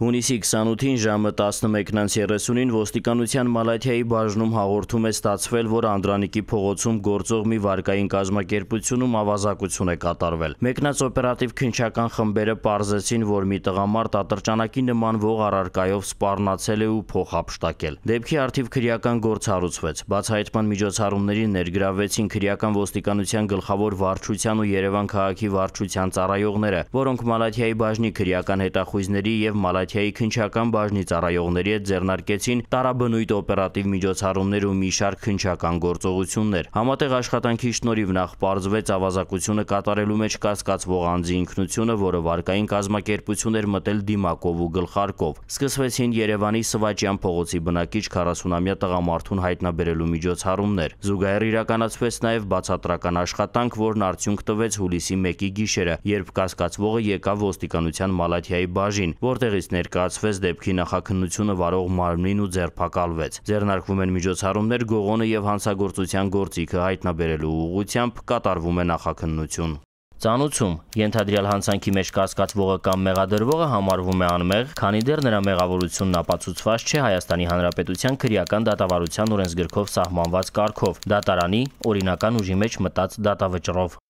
Հունիսի 28-ին ժամը 11:30-ին ոստիկանության Մալաթիայի բաժնում հաղորդում է ստացվել, որ Անդրանիկի փողոցում գործող մի վարկային կազմակերպությունում ավազակություն է կատարվել։ Մեկնած օպերատիվ քնչական խմբերը պարզեցին, որ մի տղամարդ ատրճանակի նման ող առարկայով սպառնացել է ու փոխհապշտակել։ Դեպքի արդիվ քրեական գործ հարուցվեց։ Բացահայտման միջոցառումների ներգրավվեցին քրեական ոստիկանության գլխավոր վարչության ու Երևան քաղաքի վարչության ծառայողները, որոնք Մալաթիայի բաժնի քրեական հետախույզների եւ Մալաթիայի Хорվաթիայի քնչական բաժնի ծառայողների հետ ձեռնարկեցին տարաբնույթ օպերատիվ միջոցառումներ ու մի շարք քնչական գործողություններ։ Համատեղ աշխատանքի շնորհիվ նախ պարզվեց ավազակությունը կատարելու մեջ կասկածվող անձի ինքնությունը, որը վարկային կազմակերպություն էր մտել դիմակով ու գլխարկով։ Սկսվեցին Երևանի Սվաճյան փողոցի բնակիչ 40-ամյա տղամարդուն հայտնաբերելու միջոցառումներ։ Զուգահեռ իրականացվեց նաև բացատրական աշխատանք, որն արդյունք տվեց հուլիսի 1-ի գիշերը, երբ կասկածվողը եկավ ոստիկանության Մալաթիայի բաժին, որտեղից ներկայացվեց դեպքի նախաքննությունը վարող մարմնին ու ձերբակալվեց։ Ձեռնարկվում են միջոցառումներ գողոնը եւ հանցագործության գործիքը հայտնաբերելու ուղղությամբ կատարվում է նախաքննություն։ Ծանուցում ենթադրյալ հանցանքի մեջ կասկածվողը կամ մեղադրվողը համարվում է անմեղ, քանի դեռ նրա մեղավորությունն ապացուցված չէ Հայաստանի Հանրապետության քրեական դատավարության օրենսգրքով սահմանված կարգով՝ դատարանի օրինական ուժի մեջ մտած դատավճռով։